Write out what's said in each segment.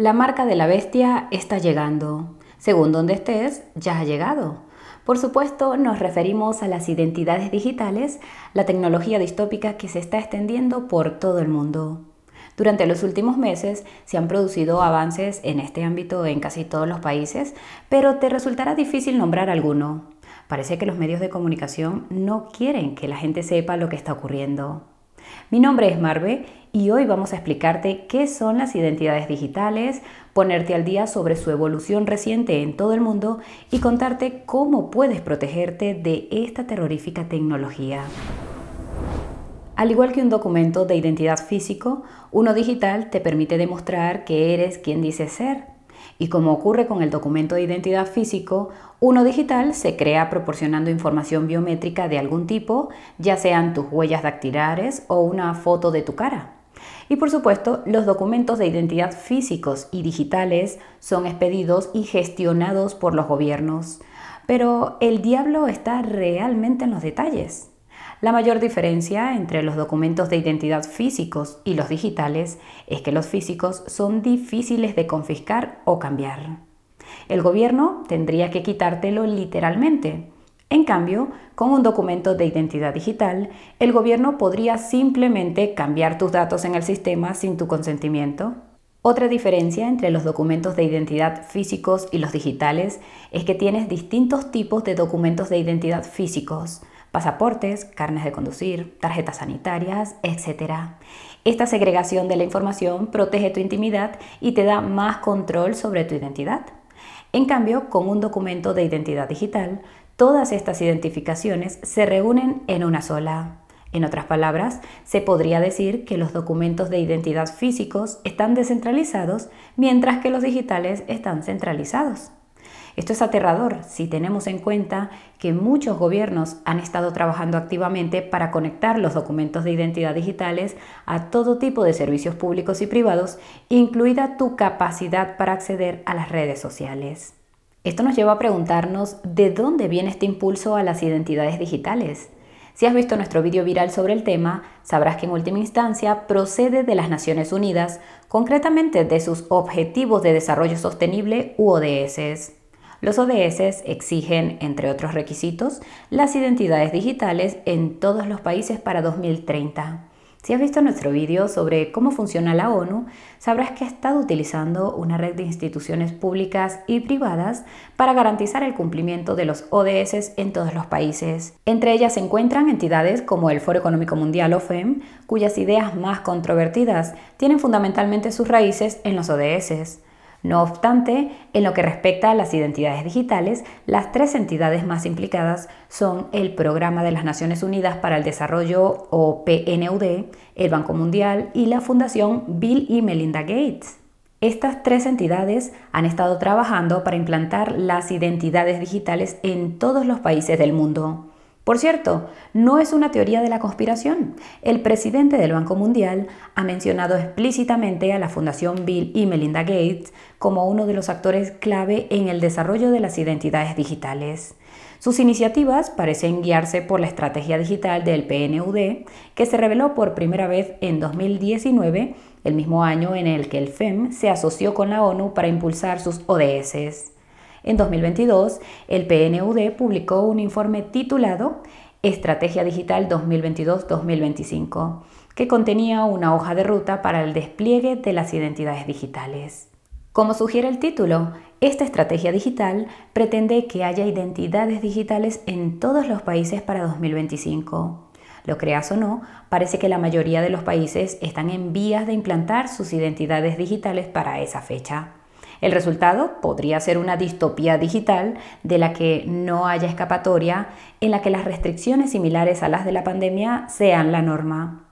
La marca de la bestia está llegando. Según donde estés, ya ha llegado. Por supuesto, nos referimos a las identidades digitales, la tecnología distópica que se está extendiendo por todo el mundo. Durante los últimos meses se han producido avances en este ámbito en casi todos los países, pero te resultará difícil nombrar alguno. Parece que los medios de comunicación no quieren que la gente sepa lo que está ocurriendo. Mi nombre es Marve y hoy vamos a explicarte qué son las identidades digitales, ponerte al día sobre su evolución reciente en todo el mundo y contarte cómo puedes protegerte de esta terrorífica tecnología. Al igual que un documento de identidad físico, uno digital te permite demostrar que eres quien dices ser y como ocurre con el documento de identidad físico, uno digital se crea proporcionando información biométrica de algún tipo, ya sean tus huellas dactilares o una foto de tu cara. Y por supuesto, los documentos de identidad físicos y digitales son expedidos y gestionados por los gobiernos. Pero el diablo está realmente en los detalles. La mayor diferencia entre los documentos de identidad físicos y los digitales es que los físicos son difíciles de confiscar o cambiar. El gobierno tendría que quitártelo literalmente. En cambio, con un documento de identidad digital, el gobierno podría simplemente cambiar tus datos en el sistema sin tu consentimiento otra diferencia entre los documentos de identidad físicos y los digitales es que tienes distintos tipos de documentos de identidad físicos pasaportes, carnes de conducir, tarjetas sanitarias, etc. Esta segregación de la información protege tu intimidad y te da más control sobre tu identidad. En cambio, con un documento de identidad digital, todas estas identificaciones se reúnen en una sola. En otras palabras, se podría decir que los documentos de identidad físicos están descentralizados mientras que los digitales están centralizados. Esto es aterrador si tenemos en cuenta que muchos gobiernos han estado trabajando activamente para conectar los documentos de identidad digitales a todo tipo de servicios públicos y privados, incluida tu capacidad para acceder a las redes sociales. Esto nos lleva a preguntarnos de dónde viene este impulso a las identidades digitales. Si has visto nuestro vídeo viral sobre el tema, sabrás que en última instancia procede de las Naciones Unidas, concretamente de sus Objetivos de Desarrollo Sostenible u ODS. Los ODS exigen, entre otros requisitos, las identidades digitales en todos los países para 2030. Si has visto nuestro vídeo sobre cómo funciona la ONU, sabrás que ha estado utilizando una red de instituciones públicas y privadas para garantizar el cumplimiento de los ODS en todos los países. Entre ellas se encuentran entidades como el Foro Económico Mundial o FEM, cuyas ideas más controvertidas tienen fundamentalmente sus raíces en los ODS. No obstante, en lo que respecta a las identidades digitales, las tres entidades más implicadas son el Programa de las Naciones Unidas para el Desarrollo o PNUD, el Banco Mundial y la Fundación Bill y Melinda Gates. Estas tres entidades han estado trabajando para implantar las identidades digitales en todos los países del mundo. Por cierto, no es una teoría de la conspiración. El presidente del Banco Mundial ha mencionado explícitamente a la Fundación Bill y Melinda Gates como uno de los actores clave en el desarrollo de las identidades digitales. Sus iniciativas parecen guiarse por la estrategia digital del PNUD, que se reveló por primera vez en 2019, el mismo año en el que el FEM se asoció con la ONU para impulsar sus ODS. En 2022, el PNUD publicó un informe titulado Estrategia Digital 2022-2025, que contenía una hoja de ruta para el despliegue de las identidades digitales. Como sugiere el título, esta estrategia digital pretende que haya identidades digitales en todos los países para 2025. Lo creas o no, parece que la mayoría de los países están en vías de implantar sus identidades digitales para esa fecha. El resultado podría ser una distopía digital de la que no haya escapatoria, en la que las restricciones similares a las de la pandemia sean la norma.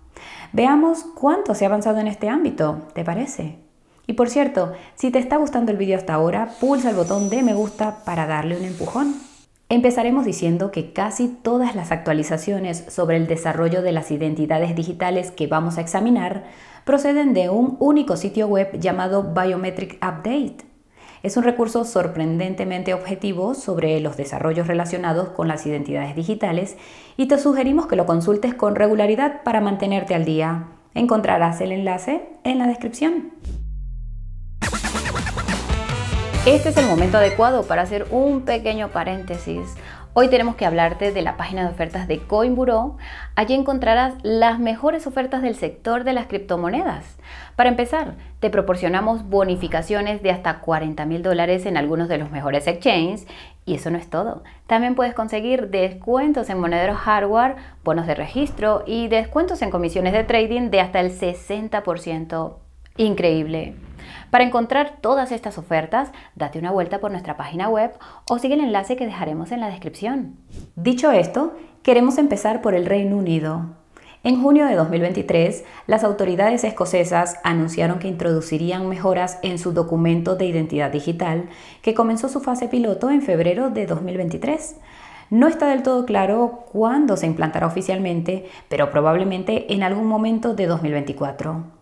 Veamos cuánto se ha avanzado en este ámbito, ¿te parece? Y por cierto, si te está gustando el vídeo hasta ahora, pulsa el botón de me gusta para darle un empujón. Empezaremos diciendo que casi todas las actualizaciones sobre el desarrollo de las identidades digitales que vamos a examinar proceden de un único sitio web llamado Biometric Update. Es un recurso sorprendentemente objetivo sobre los desarrollos relacionados con las identidades digitales y te sugerimos que lo consultes con regularidad para mantenerte al día. Encontrarás el enlace en la descripción. Este es el momento adecuado para hacer un pequeño paréntesis. Hoy tenemos que hablarte de la página de ofertas de CoinBureau. Allí encontrarás las mejores ofertas del sector de las criptomonedas. Para empezar, te proporcionamos bonificaciones de hasta 40 mil dólares en algunos de los mejores exchanges. Y eso no es todo. También puedes conseguir descuentos en monederos hardware, bonos de registro y descuentos en comisiones de trading de hasta el 60% Increíble. Para encontrar todas estas ofertas, date una vuelta por nuestra página web o sigue el enlace que dejaremos en la descripción. Dicho esto, queremos empezar por el Reino Unido. En junio de 2023, las autoridades escocesas anunciaron que introducirían mejoras en su documento de identidad digital, que comenzó su fase piloto en febrero de 2023. No está del todo claro cuándo se implantará oficialmente, pero probablemente en algún momento de 2024.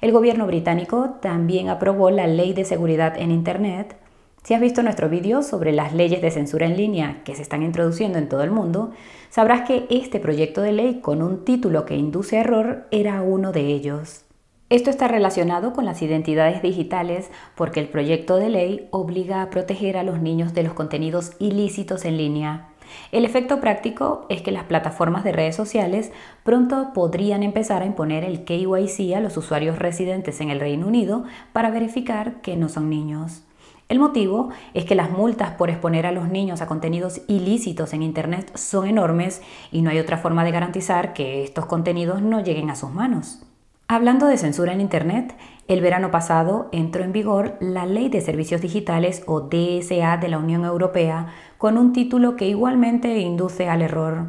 El gobierno británico también aprobó la Ley de Seguridad en Internet. Si has visto nuestro vídeo sobre las leyes de censura en línea que se están introduciendo en todo el mundo, sabrás que este proyecto de ley con un título que induce error era uno de ellos. Esto está relacionado con las identidades digitales porque el proyecto de ley obliga a proteger a los niños de los contenidos ilícitos en línea. El efecto práctico es que las plataformas de redes sociales pronto podrían empezar a imponer el KYC a los usuarios residentes en el Reino Unido para verificar que no son niños. El motivo es que las multas por exponer a los niños a contenidos ilícitos en Internet son enormes y no hay otra forma de garantizar que estos contenidos no lleguen a sus manos. Hablando de censura en Internet, el verano pasado entró en vigor la Ley de Servicios Digitales o DSA de la Unión Europea con un título que igualmente induce al error.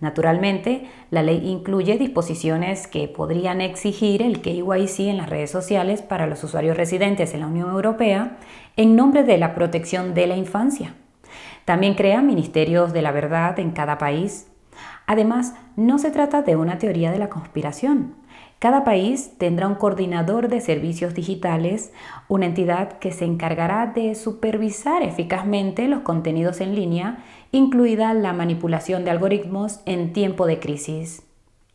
Naturalmente, la ley incluye disposiciones que podrían exigir el KYC en las redes sociales para los usuarios residentes en la Unión Europea en nombre de la protección de la infancia. También crea ministerios de la verdad en cada país. Además, no se trata de una teoría de la conspiración. Cada país tendrá un coordinador de servicios digitales, una entidad que se encargará de supervisar eficazmente los contenidos en línea, incluida la manipulación de algoritmos en tiempo de crisis.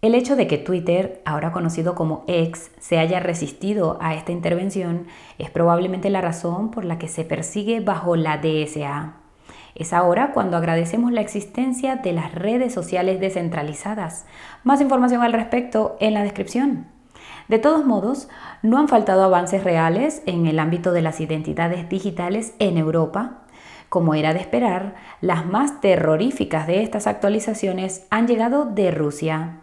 El hecho de que Twitter, ahora conocido como X, se haya resistido a esta intervención es probablemente la razón por la que se persigue bajo la DSA. Es ahora cuando agradecemos la existencia de las redes sociales descentralizadas. Más información al respecto en la descripción. De todos modos, no han faltado avances reales en el ámbito de las identidades digitales en Europa. Como era de esperar, las más terroríficas de estas actualizaciones han llegado de Rusia.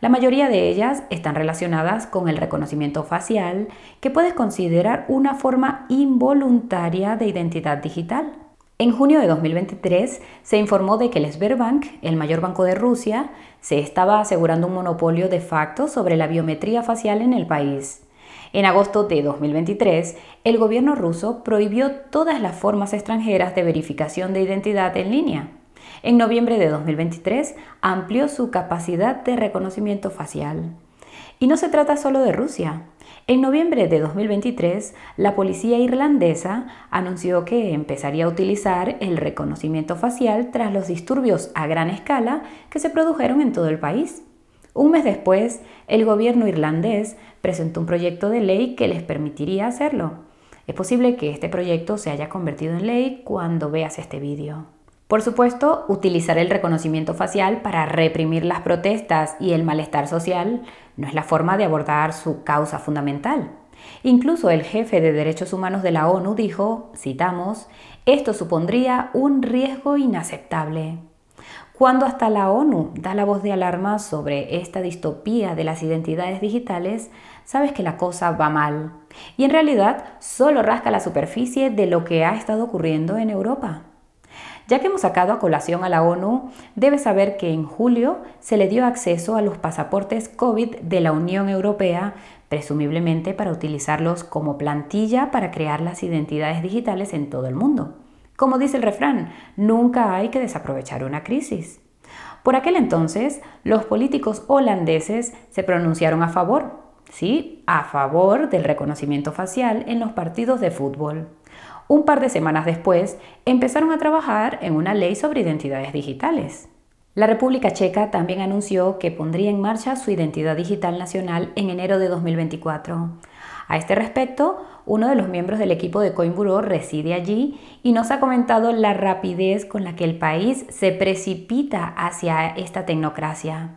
La mayoría de ellas están relacionadas con el reconocimiento facial, que puedes considerar una forma involuntaria de identidad digital. En junio de 2023 se informó de que el Sberbank, el mayor banco de Rusia, se estaba asegurando un monopolio de facto sobre la biometría facial en el país. En agosto de 2023, el gobierno ruso prohibió todas las formas extranjeras de verificación de identidad en línea. En noviembre de 2023, amplió su capacidad de reconocimiento facial. Y no se trata solo de Rusia. En noviembre de 2023, la policía irlandesa anunció que empezaría a utilizar el reconocimiento facial tras los disturbios a gran escala que se produjeron en todo el país. Un mes después, el gobierno irlandés presentó un proyecto de ley que les permitiría hacerlo. Es posible que este proyecto se haya convertido en ley cuando veas este vídeo. Por supuesto, utilizar el reconocimiento facial para reprimir las protestas y el malestar social no es la forma de abordar su causa fundamental. Incluso el jefe de derechos humanos de la ONU dijo, citamos, esto supondría un riesgo inaceptable. Cuando hasta la ONU da la voz de alarma sobre esta distopía de las identidades digitales, sabes que la cosa va mal. Y en realidad solo rasca la superficie de lo que ha estado ocurriendo en Europa. Ya que hemos sacado a colación a la ONU, debe saber que en julio se le dio acceso a los pasaportes COVID de la Unión Europea, presumiblemente para utilizarlos como plantilla para crear las identidades digitales en todo el mundo. Como dice el refrán, nunca hay que desaprovechar una crisis. Por aquel entonces, los políticos holandeses se pronunciaron a favor, sí, a favor del reconocimiento facial en los partidos de fútbol un par de semanas después, empezaron a trabajar en una ley sobre identidades digitales. La República Checa también anunció que pondría en marcha su identidad digital nacional en enero de 2024. A este respecto, uno de los miembros del equipo de Coinburo reside allí y nos ha comentado la rapidez con la que el país se precipita hacia esta tecnocracia.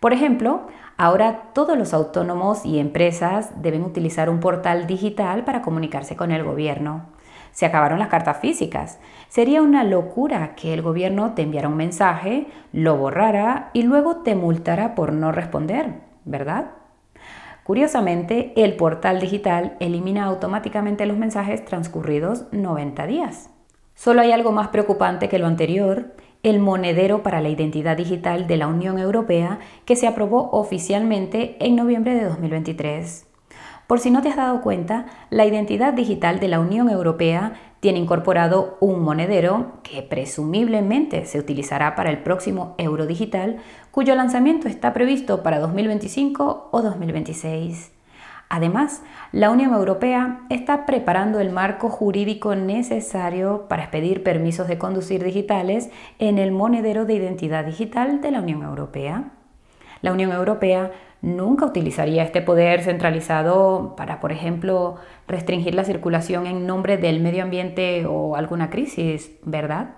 Por ejemplo, ahora todos los autónomos y empresas deben utilizar un portal digital para comunicarse con el gobierno. Se acabaron las cartas físicas. Sería una locura que el gobierno te enviara un mensaje, lo borrara y luego te multara por no responder, ¿verdad? Curiosamente, el portal digital elimina automáticamente los mensajes transcurridos 90 días. Solo hay algo más preocupante que lo anterior, el monedero para la identidad digital de la Unión Europea que se aprobó oficialmente en noviembre de 2023. Por si no te has dado cuenta, la identidad digital de la Unión Europea tiene incorporado un monedero que presumiblemente se utilizará para el próximo euro digital, cuyo lanzamiento está previsto para 2025 o 2026. Además, la Unión Europea está preparando el marco jurídico necesario para expedir permisos de conducir digitales en el monedero de identidad digital de la Unión Europea la Unión Europea nunca utilizaría este poder centralizado para, por ejemplo, restringir la circulación en nombre del medio ambiente o alguna crisis, ¿verdad?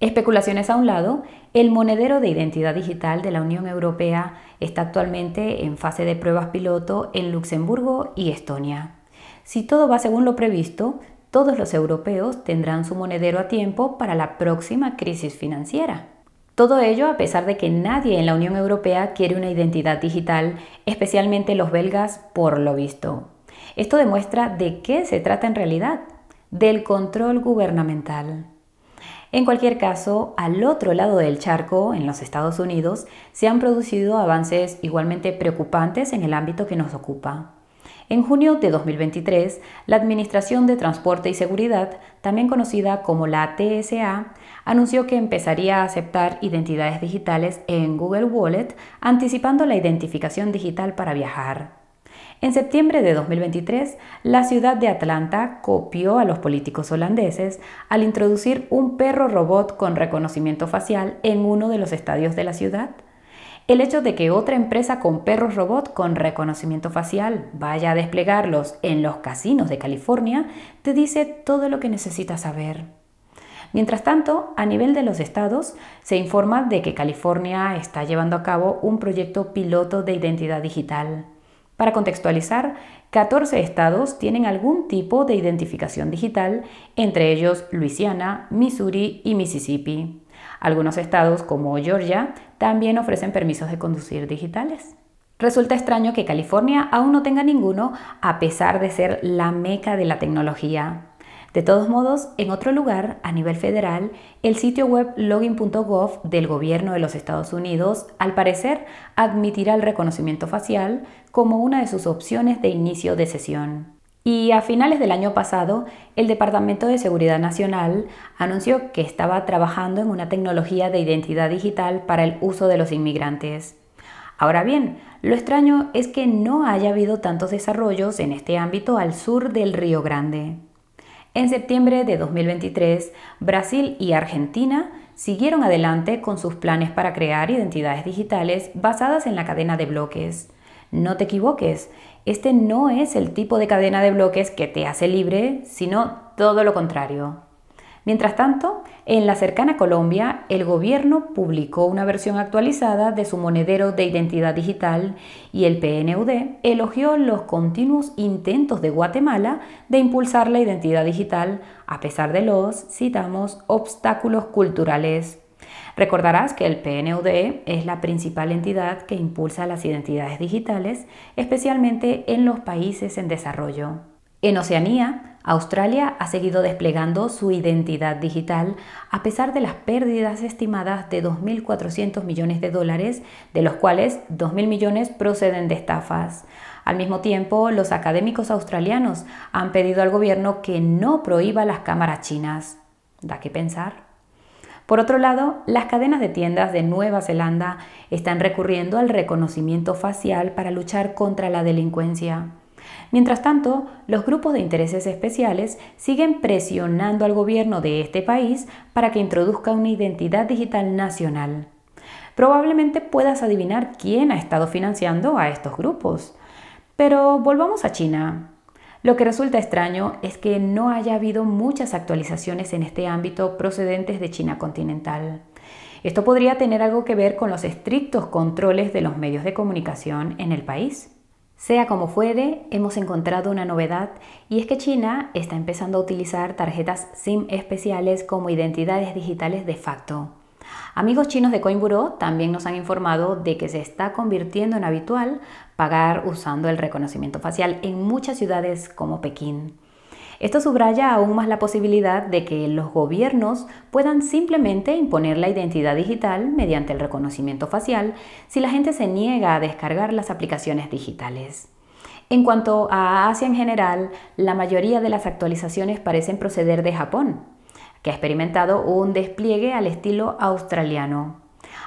Especulaciones a un lado, el monedero de identidad digital de la Unión Europea está actualmente en fase de pruebas piloto en Luxemburgo y Estonia. Si todo va según lo previsto, todos los europeos tendrán su monedero a tiempo para la próxima crisis financiera. Todo ello a pesar de que nadie en la Unión Europea quiere una identidad digital, especialmente los belgas por lo visto. Esto demuestra de qué se trata en realidad, del control gubernamental. En cualquier caso, al otro lado del charco, en los Estados Unidos, se han producido avances igualmente preocupantes en el ámbito que nos ocupa. En junio de 2023, la Administración de Transporte y Seguridad, también conocida como la TSA, anunció que empezaría a aceptar identidades digitales en Google Wallet, anticipando la identificación digital para viajar. En septiembre de 2023, la ciudad de Atlanta copió a los políticos holandeses al introducir un perro robot con reconocimiento facial en uno de los estadios de la ciudad el hecho de que otra empresa con perros robot con reconocimiento facial vaya a desplegarlos en los casinos de California te dice todo lo que necesitas saber. Mientras tanto, a nivel de los estados, se informa de que California está llevando a cabo un proyecto piloto de identidad digital. Para contextualizar, 14 estados tienen algún tipo de identificación digital, entre ellos Luisiana, Missouri y Mississippi. Algunos estados, como Georgia, también ofrecen permisos de conducir digitales. Resulta extraño que California aún no tenga ninguno, a pesar de ser la meca de la tecnología. De todos modos, en otro lugar, a nivel federal, el sitio web login.gov del gobierno de los Estados Unidos, al parecer, admitirá el reconocimiento facial como una de sus opciones de inicio de sesión. Y a finales del año pasado, el Departamento de Seguridad Nacional anunció que estaba trabajando en una tecnología de identidad digital para el uso de los inmigrantes. Ahora bien, lo extraño es que no haya habido tantos desarrollos en este ámbito al sur del Río Grande. En septiembre de 2023, Brasil y Argentina siguieron adelante con sus planes para crear identidades digitales basadas en la cadena de bloques. No te equivoques, este no es el tipo de cadena de bloques que te hace libre, sino todo lo contrario. Mientras tanto, en la cercana Colombia, el gobierno publicó una versión actualizada de su monedero de identidad digital y el PNUD elogió los continuos intentos de Guatemala de impulsar la identidad digital a pesar de los, citamos, obstáculos culturales Recordarás que el PNUD e es la principal entidad que impulsa las identidades digitales, especialmente en los países en desarrollo. En Oceanía, Australia ha seguido desplegando su identidad digital a pesar de las pérdidas estimadas de 2.400 millones de dólares, de los cuales 2.000 millones proceden de estafas. Al mismo tiempo, los académicos australianos han pedido al gobierno que no prohíba las cámaras chinas. Da que pensar. Por otro lado, las cadenas de tiendas de Nueva Zelanda están recurriendo al reconocimiento facial para luchar contra la delincuencia. Mientras tanto, los grupos de intereses especiales siguen presionando al gobierno de este país para que introduzca una identidad digital nacional. Probablemente puedas adivinar quién ha estado financiando a estos grupos. Pero volvamos a China. Lo que resulta extraño es que no haya habido muchas actualizaciones en este ámbito procedentes de China continental. Esto podría tener algo que ver con los estrictos controles de los medios de comunicación en el país. Sea como fuere, hemos encontrado una novedad y es que China está empezando a utilizar tarjetas SIM especiales como identidades digitales de facto. Amigos chinos de CoinBureau también nos han informado de que se está convirtiendo en habitual pagar usando el reconocimiento facial en muchas ciudades como Pekín. Esto subraya aún más la posibilidad de que los gobiernos puedan simplemente imponer la identidad digital mediante el reconocimiento facial si la gente se niega a descargar las aplicaciones digitales. En cuanto a Asia en general, la mayoría de las actualizaciones parecen proceder de Japón, que ha experimentado un despliegue al estilo australiano.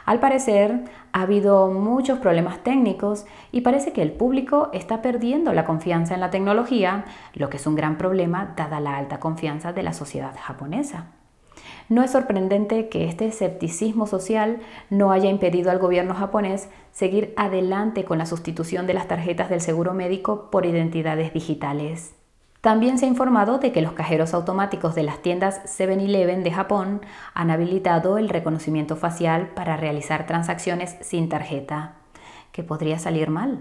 Al parecer, ha habido muchos problemas técnicos y parece que el público está perdiendo la confianza en la tecnología, lo que es un gran problema dada la alta confianza de la sociedad japonesa. No es sorprendente que este escepticismo social no haya impedido al gobierno japonés seguir adelante con la sustitución de las tarjetas del seguro médico por identidades digitales. También se ha informado de que los cajeros automáticos de las tiendas 7-Eleven de Japón han habilitado el reconocimiento facial para realizar transacciones sin tarjeta, que podría salir mal.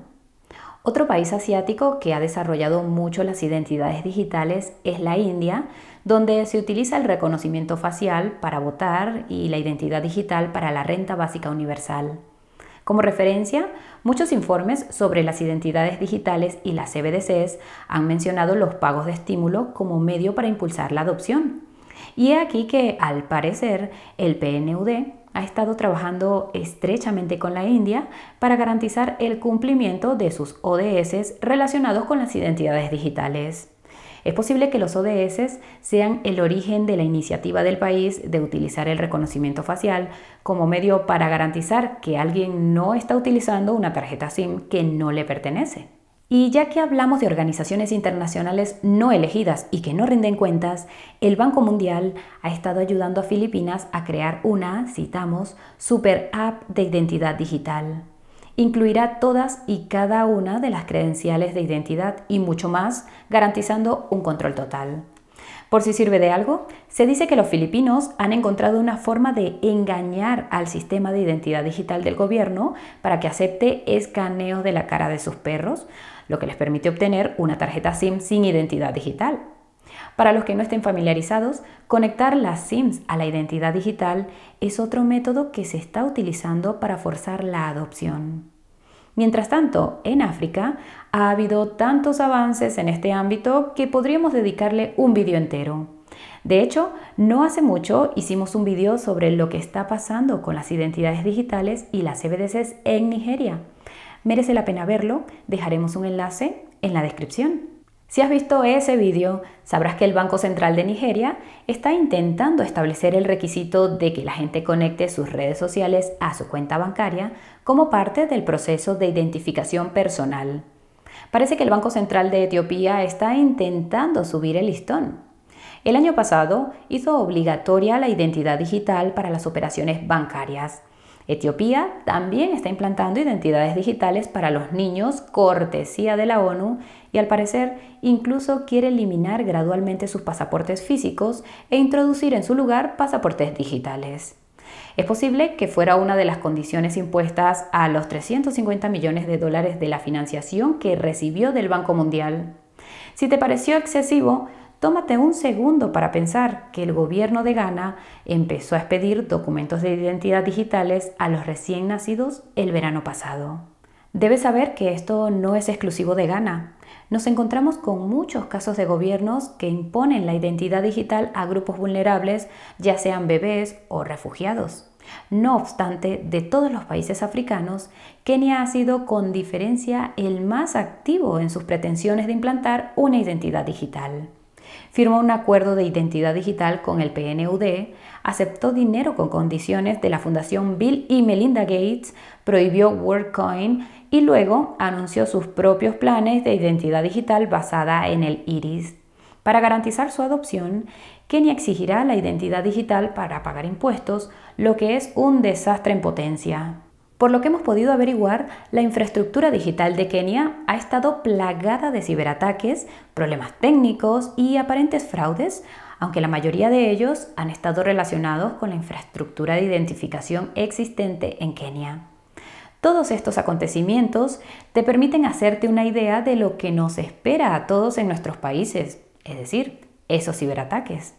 Otro país asiático que ha desarrollado mucho las identidades digitales es la India, donde se utiliza el reconocimiento facial para votar y la identidad digital para la renta básica universal. Como referencia, muchos informes sobre las identidades digitales y las CBDCs han mencionado los pagos de estímulo como medio para impulsar la adopción. Y he aquí que, al parecer, el PNUD ha estado trabajando estrechamente con la India para garantizar el cumplimiento de sus ODS relacionados con las identidades digitales. Es posible que los ODS sean el origen de la iniciativa del país de utilizar el reconocimiento facial como medio para garantizar que alguien no está utilizando una tarjeta SIM que no le pertenece. Y ya que hablamos de organizaciones internacionales no elegidas y que no rinden cuentas, el Banco Mundial ha estado ayudando a Filipinas a crear una, citamos, super app de identidad digital incluirá todas y cada una de las credenciales de identidad y mucho más, garantizando un control total. Por si sirve de algo, se dice que los filipinos han encontrado una forma de engañar al sistema de identidad digital del gobierno para que acepte escaneos de la cara de sus perros, lo que les permite obtener una tarjeta SIM sin identidad digital. Para los que no estén familiarizados, conectar las SIMs a la identidad digital es otro método que se está utilizando para forzar la adopción. Mientras tanto, en África ha habido tantos avances en este ámbito que podríamos dedicarle un vídeo entero. De hecho, no hace mucho hicimos un vídeo sobre lo que está pasando con las identidades digitales y las CBDCs e en Nigeria. Merece la pena verlo, dejaremos un enlace en la descripción. Si has visto ese vídeo, sabrás que el Banco Central de Nigeria está intentando establecer el requisito de que la gente conecte sus redes sociales a su cuenta bancaria como parte del proceso de identificación personal. Parece que el Banco Central de Etiopía está intentando subir el listón. El año pasado hizo obligatoria la identidad digital para las operaciones bancarias Etiopía también está implantando identidades digitales para los niños, cortesía de la ONU, y al parecer incluso quiere eliminar gradualmente sus pasaportes físicos e introducir en su lugar pasaportes digitales. Es posible que fuera una de las condiciones impuestas a los 350 millones de dólares de la financiación que recibió del Banco Mundial. Si te pareció excesivo, Tómate un segundo para pensar que el gobierno de Ghana empezó a expedir documentos de identidad digitales a los recién nacidos el verano pasado. Debes saber que esto no es exclusivo de Ghana. Nos encontramos con muchos casos de gobiernos que imponen la identidad digital a grupos vulnerables, ya sean bebés o refugiados. No obstante, de todos los países africanos, Kenia ha sido con diferencia el más activo en sus pretensiones de implantar una identidad digital firmó un acuerdo de identidad digital con el PNUD, aceptó dinero con condiciones de la Fundación Bill y Melinda Gates, prohibió WorldCoin y luego anunció sus propios planes de identidad digital basada en el iris. Para garantizar su adopción, Kenia exigirá la identidad digital para pagar impuestos, lo que es un desastre en potencia. Por lo que hemos podido averiguar, la infraestructura digital de Kenia ha estado plagada de ciberataques, problemas técnicos y aparentes fraudes, aunque la mayoría de ellos han estado relacionados con la infraestructura de identificación existente en Kenia. Todos estos acontecimientos te permiten hacerte una idea de lo que nos espera a todos en nuestros países, es decir, esos ciberataques.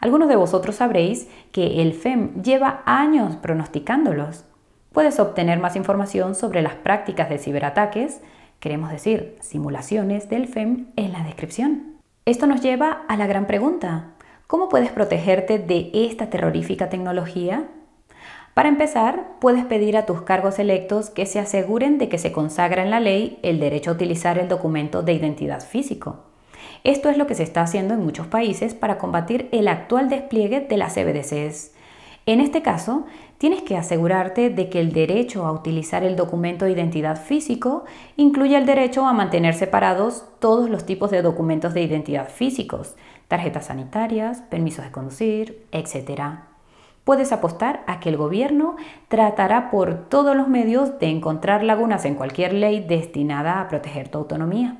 Algunos de vosotros sabréis que el FEM lleva años pronosticándolos puedes obtener más información sobre las prácticas de ciberataques, queremos decir, simulaciones del FEM en la descripción. Esto nos lleva a la gran pregunta, ¿cómo puedes protegerte de esta terrorífica tecnología? Para empezar, puedes pedir a tus cargos electos que se aseguren de que se consagra en la ley el derecho a utilizar el documento de identidad físico. Esto es lo que se está haciendo en muchos países para combatir el actual despliegue de las CBDCs. E en este caso, tienes que asegurarte de que el derecho a utilizar el documento de identidad físico incluya el derecho a mantener separados todos los tipos de documentos de identidad físicos, tarjetas sanitarias, permisos de conducir, etc. Puedes apostar a que el gobierno tratará por todos los medios de encontrar lagunas en cualquier ley destinada a proteger tu autonomía.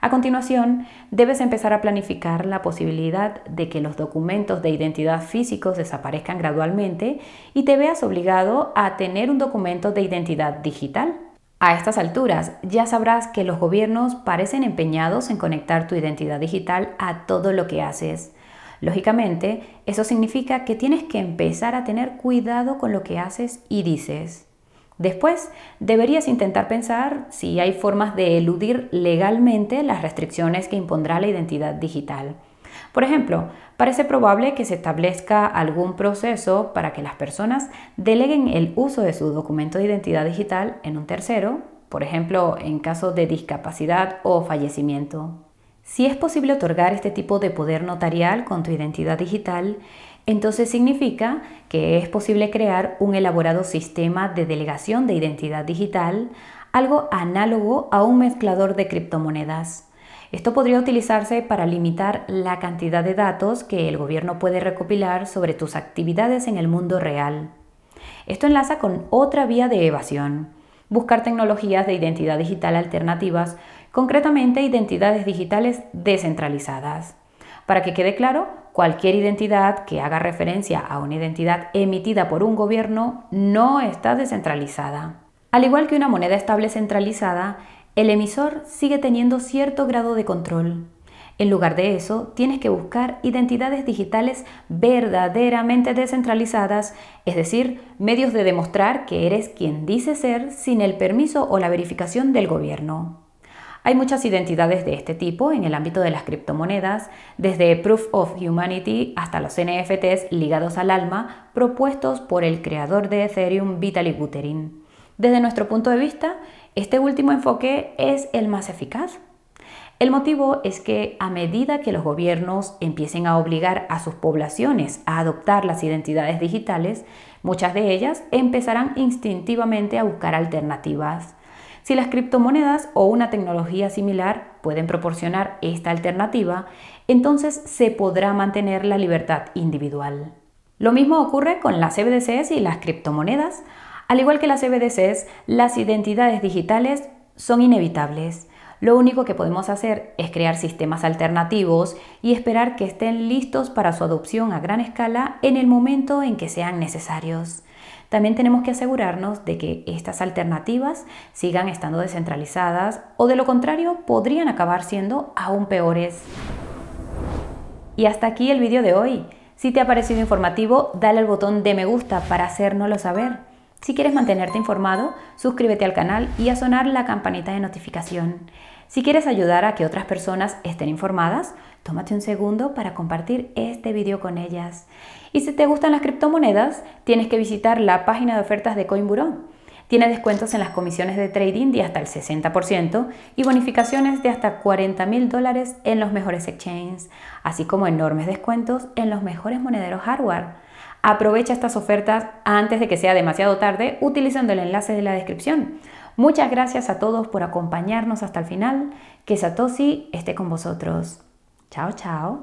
A continuación, debes empezar a planificar la posibilidad de que los documentos de identidad físicos desaparezcan gradualmente y te veas obligado a tener un documento de identidad digital. A estas alturas ya sabrás que los gobiernos parecen empeñados en conectar tu identidad digital a todo lo que haces. Lógicamente, eso significa que tienes que empezar a tener cuidado con lo que haces y dices. Después, deberías intentar pensar si hay formas de eludir legalmente las restricciones que impondrá la identidad digital. Por ejemplo, parece probable que se establezca algún proceso para que las personas deleguen el uso de su documento de identidad digital en un tercero, por ejemplo, en caso de discapacidad o fallecimiento. Si es posible otorgar este tipo de poder notarial con tu identidad digital, entonces significa que es posible crear un elaborado sistema de delegación de identidad digital, algo análogo a un mezclador de criptomonedas. Esto podría utilizarse para limitar la cantidad de datos que el gobierno puede recopilar sobre tus actividades en el mundo real. Esto enlaza con otra vía de evasión, buscar tecnologías de identidad digital alternativas, concretamente identidades digitales descentralizadas. Para que quede claro, Cualquier identidad que haga referencia a una identidad emitida por un gobierno no está descentralizada. Al igual que una moneda estable centralizada, el emisor sigue teniendo cierto grado de control. En lugar de eso, tienes que buscar identidades digitales verdaderamente descentralizadas, es decir, medios de demostrar que eres quien dice ser sin el permiso o la verificación del gobierno. Hay muchas identidades de este tipo en el ámbito de las criptomonedas, desde Proof of Humanity hasta los NFTs ligados al alma propuestos por el creador de Ethereum Vitalik Buterin. Desde nuestro punto de vista, este último enfoque es el más eficaz. El motivo es que a medida que los gobiernos empiecen a obligar a sus poblaciones a adoptar las identidades digitales, muchas de ellas empezarán instintivamente a buscar alternativas. Si las criptomonedas o una tecnología similar pueden proporcionar esta alternativa, entonces se podrá mantener la libertad individual. Lo mismo ocurre con las CBDCs y las criptomonedas. Al igual que las CBDCs, las identidades digitales son inevitables. Lo único que podemos hacer es crear sistemas alternativos y esperar que estén listos para su adopción a gran escala en el momento en que sean necesarios. También tenemos que asegurarnos de que estas alternativas sigan estando descentralizadas o de lo contrario podrían acabar siendo aún peores. Y hasta aquí el vídeo de hoy. Si te ha parecido informativo, dale al botón de me gusta para hacérnoslo saber. Si quieres mantenerte informado, suscríbete al canal y a sonar la campanita de notificación. Si quieres ayudar a que otras personas estén informadas, tómate un segundo para compartir este video con ellas. Y si te gustan las criptomonedas, tienes que visitar la página de ofertas de Coinburó. Tiene descuentos en las comisiones de trading de hasta el 60% y bonificaciones de hasta 40 mil dólares en los mejores exchanges, así como enormes descuentos en los mejores monederos hardware. Aprovecha estas ofertas antes de que sea demasiado tarde utilizando el enlace de la descripción. Muchas gracias a todos por acompañarnos hasta el final. Que Satoshi esté con vosotros. 早早。